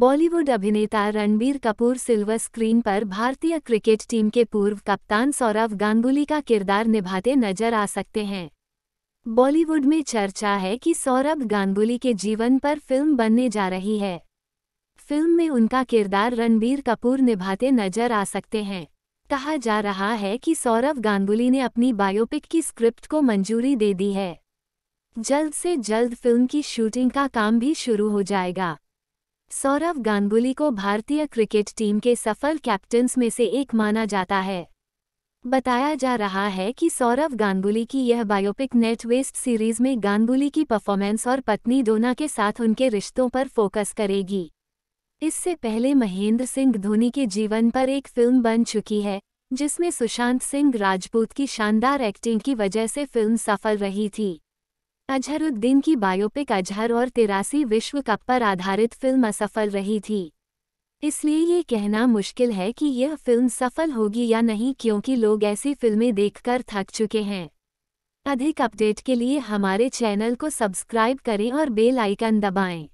बॉलीवुड अभिनेता Ranbir Kapoor silver screen पर भारतीय क्रिकेट टीम के पूर्व कप्तान सौरव गांगुली का किरदार निभाते नजर आ सकते हैं बॉलीवुड में चर्चा है कि सौरभ गांगुली के जीवन पर फिल्म बनने जा रही है फिल्म में उनका किरदार रणबीर कपूर निभाते नजर आ सकते हैं कहा जा रहा है कि सौरव गांगुली ने अपनी बायोपिक की स्क्रिप्ट को मंजूरी दे दी है जल्द से जल्द फिल्म की शूटिंग का काम भी शुरू हो जाएगा सौरव गांगुली को भारतीय क्रिकेट टीम के सफल कैप्टन्स में से एक माना जाता है बताया जा रहा है कि सौरव गांगुली की यह बायोपिक नेटवेस्ट सीरीज में गांगुली की परफॉर्मेंस और पत्नी दोना के साथ उनके रिश्तों पर फोकस करेगी इससे पहले महेंद्र सिंह धोनी के जीवन पर एक फिल्म बन चुकी है जिसमें सुशांत सिंह राजपूत की शानदार एक्टिंग की वजह से फिल्म सफल रही थी अजहरुद्दीन की बायोपिक अजहर और तिरासी विश्व कप पर आधारित फिल्म असफल रही थी इसलिए ये कहना मुश्किल है कि यह फिल्म सफल होगी या नहीं क्योंकि लोग ऐसी फिल्में देखकर थक चुके हैं अधिक अपडेट के लिए हमारे चैनल को सब्सक्राइब करें और बेल आइकन दबाएं